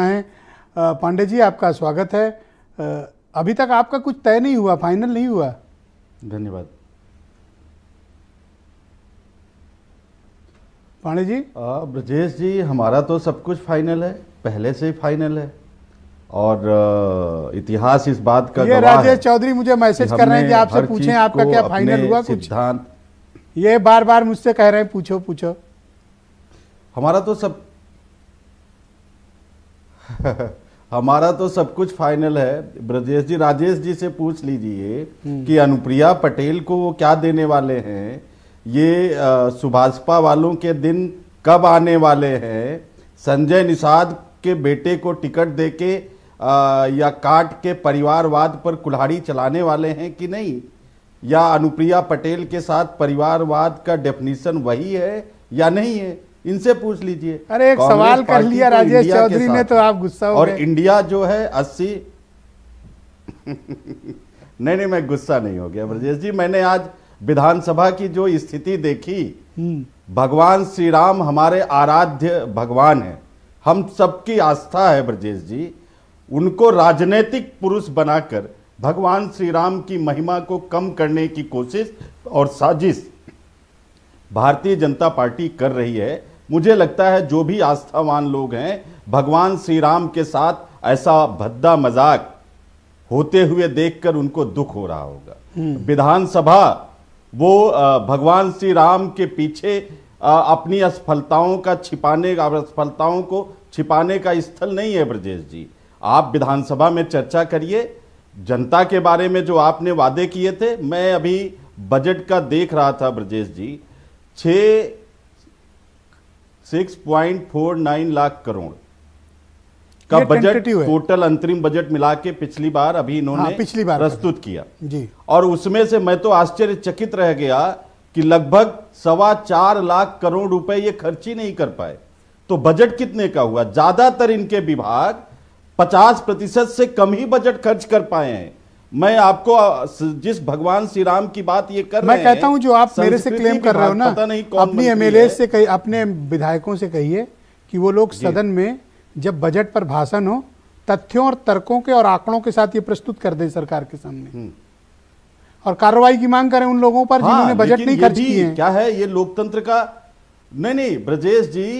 हैं पांडे जी आपका स्वागत है अभी तक आपका कुछ तय नहीं हुआ फाइनल नहीं हुआ धन्यवाद पांडे जी ब्रजेश जी हमारा तो सब कुछ फाइनल है पहले से ही फाइनल है और इतिहास इस बात का ये राजेश चौधरी मुझे मैसेज कर रहे हैं कि आपसे पूछें आपका क्या फाइनल हुआ कुछ ये बार बार मुझसे कह रहे हैं पूछो पूछो हमारा तो सब हमारा तो सब कुछ फाइनल है ब्रजेश जी राजेश जी से पूछ लीजिए हम्म। कि अनुप्रिया पटेल को वो क्या देने वाले हैं ये सुभाषपा वालों के दिन कब आने वाले हैं संजय निषाद के बेटे को टिकट देके या काट के परिवारवाद पर कुल्हाड़ी चलाने वाले हैं कि नहीं या अनुप्रिया पटेल के साथ परिवारवाद का डेफिनेशन वही है या नहीं है इनसे पूछ लीजिए अरे एक सवाल कर लिया राजेश चौधरी ने तो आप गुस्सा हो और इंडिया जो है अस्सी नहीं नहीं मैं गुस्सा नहीं हो गया ब्रजेश जी मैंने आज विधानसभा की जो स्थिति देखी हम्म। भगवान श्री राम हमारे आराध्य भगवान है हम सबकी आस्था है ब्रजेश जी उनको राजनीतिक पुरुष बनाकर भगवान श्री राम की महिमा को कम करने की कोशिश और साजिश भारतीय जनता पार्टी कर रही है मुझे लगता है जो भी आस्थावान लोग हैं भगवान श्री राम के साथ ऐसा भद्दा मजाक होते हुए देखकर उनको दुख हो रहा होगा हम्म। विधानसभा वो भगवान श्री राम के पीछे अपनी असफलताओं का छिपाने का असफलताओं को छिपाने का स्थल नहीं है ब्रजेश जी आप विधानसभा में चर्चा करिए जनता के बारे में जो आपने वादे किए थे मैं अभी बजट का देख रहा था ब्रजेश जी छः 6.49 लाख करोड़ का बजट टोटल अंतरिम बजट मिला के पिछली बार अभी इन्होंने हाँ, पिछली बार प्रस्तुत किया जी और उसमें से मैं तो आश्चर्यचकित रह गया कि लगभग सवा चार लाख करोड़ रुपए ये खर्च ही नहीं कर पाए तो बजट कितने का हुआ ज्यादातर इनके विभाग 50 प्रतिशत से कम ही बजट खर्च कर पाए हैं मैं आपको जिस भगवान श्री राम की बात ये कर मैं कहता हूँ जो आप मेरे से क्लेम कर रहे हो ना पता नहीं अपनी एमएलए से कही अपने विधायकों से कहिए कि वो लोग सदन में जब बजट पर भाषण हो तथ्यों और तर्कों के और आंकड़ों के साथ ये प्रस्तुत कर दें सरकार के सामने हम्म। और कार्रवाई की मांग करें उन लोगों पर हाँ, जिन्होंने बजट नहीं खर्च किए क्या है ये लोकतंत्र का नहीं नहीं ब्रजेश जी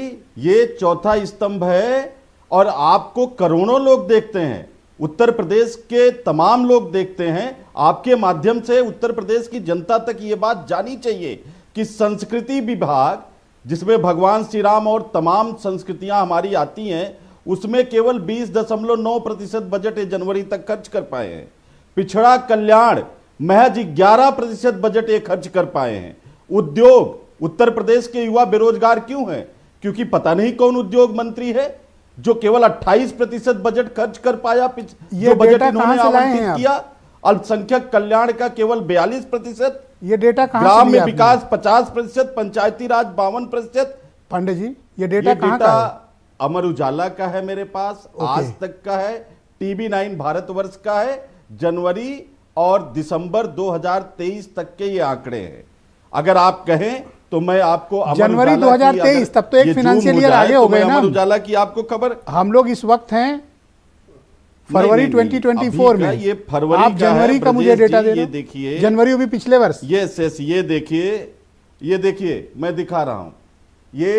ये चौथा स्तंभ है और आपको करोड़ों लोग देखते हैं उत्तर प्रदेश के तमाम लोग देखते हैं आपके माध्यम से उत्तर प्रदेश की जनता तक ये बात जानी चाहिए कि संस्कृति विभाग जिसमें भगवान श्री राम और तमाम संस्कृतियां हमारी आती हैं उसमें केवल बीस दशमलव नौ प्रतिशत बजट ये जनवरी तक खर्च कर पाए हैं पिछड़ा कल्याण महज ग्यारह प्रतिशत बजट ये खर्च कर पाए हैं उद्योग उत्तर प्रदेश के युवा बेरोजगार क्यों हैं क्योंकि पता नहीं कौन उद्योग मंत्री है जो केवल 28 प्रतिशत बजट खर्च कर पाया ये बजट इन्होंने आवंटित किया अल्पसंख्यक कल्याण का केवल 42 प्रतिशत ये डेटा ग्राम में विकास 50 प्रतिशत पंचायती राज बावन प्रतिशत पांडे जी ये डेटा डेटा का अमर उजाला का है मेरे पास आज तक का है टीवी नाइन भारत का है जनवरी और दिसंबर 2023 तक के ये आंकड़े हैं अगर आप कहें तो मैं आपको जनवरी 2023 तब तो एक फाइनेंशियल ईयर आगे तो हो गए ना उजाला की आपको खबर हम लोग इस वक्त हैं फरवरी 2024 में ये फरवरी आप जनवरी का मुझे डेटा दे ये देखिए जनवरी भी पिछले वर्ष यस यस ये देखिए ये देखिए मैं दिखा रहा हूँ ये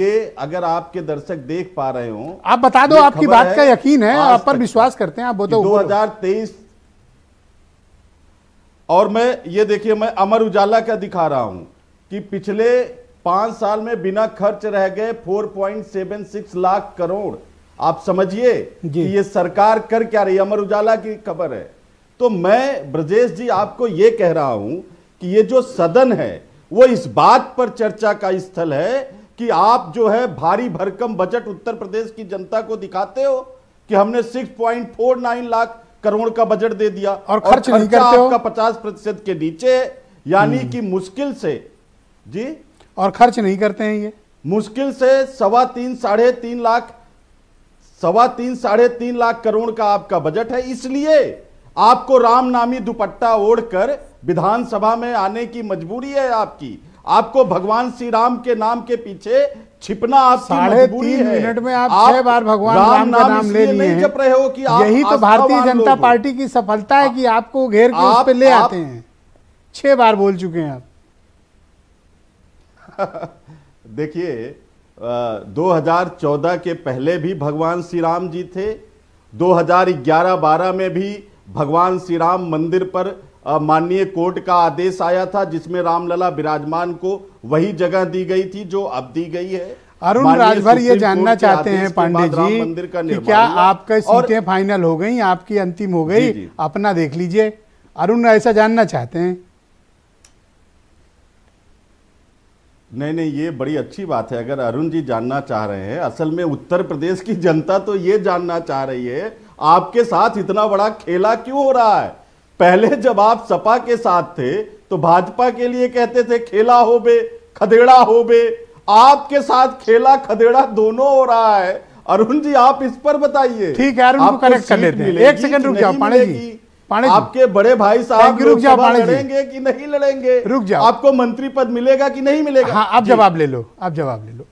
ये अगर आपके दर्शक देख पा रहे हो आप बता दो आपकी बात का यकीन है आप पर विश्वास करते हैं आप बोलो दो हजार तेईस और मैं ये देखिए मैं अमर उजाला का दिखा रहा हूं कि पिछले पांच साल में बिना खर्च रह गए 4.76 लाख करोड़ आप समझिए कि ये सरकार कर क्या रही अमर उजाला की खबर है तो मैं ब्रजेश जी आपको ये कह रहा हूं कि ये जो सदन है वो इस बात पर चर्चा का स्थल है कि आप जो है भारी भरकम बजट उत्तर प्रदेश की जनता को दिखाते हो कि हमने 6.49 लाख करोड़ का बजट दे दिया और खर्च, और खर्च नहीं करते आपका 50 प्रतिशत के नीचे यानी हम्म। कि मुश्किल से जी और खर्च नहीं करते हैं ये मुश्किल से सवा तीन साढ़े तीन लाख सवा तीन साढ़े तीन लाख करोड़ का आपका बजट है इसलिए आपको राम नामी दुपट्टा ओढ़कर विधानसभा में आने की मजबूरी है आपकी आपको भगवान श्री राम के नाम के पीछे छिपना आप साढ़े तीन मिनट में आप, आप छह बार भगवान राम, राम का नाम ले लिए जप रहे हो कि आप यही तो भारतीय जनता पार्टी की सफलता है कि आपको घेर के आप, उस पे ले आते हैं छह बार बोल चुके हैं आप देखिए 2014 के पहले भी भगवान श्री राम जी थे 2011-12 में भी भगवान श्री राम मंदिर पर माननीय कोर्ट का आदेश आया था जिसमें रामलला विराजमान को वही जगह दी गई थी जो अब दी गई है अरुण राजभर ये जानना चाहते हैं पांडे जी मंदिर का कि क्या आपका सीटें फाइनल हो गई आपकी अंतिम हो गई अपना देख लीजिए अरुण ऐसा जानना चाहते हैं नहीं नहीं ये बड़ी अच्छी बात है अगर अरुण जी जानना चाह रहे हैं असल में उत्तर प्रदेश की जनता तो ये जानना चाह रही है आपके साथ इतना बड़ा खेला क्यों हो रहा है पहले जब आप सपा के साथ थे तो भाजपा के लिए कहते थे खेला हो बे खदेड़ा हो बे आपके साथ खेला खदेड़ा दोनों हो रहा है अरुण जी आप इस पर बताइए ठीक है अरुण को करेक्ट कर लेते हैं एक सेकंड रुक जाओ पांडे जी आपके बड़े भाई साहब रुक जाओ लड़ेंगे कि नहीं लड़ेंगे रुक जाओ आपको मंत्री पद मिलेगा कि नहीं मिलेगा हाँ आप जवाब ले लो आप जवाब ले लो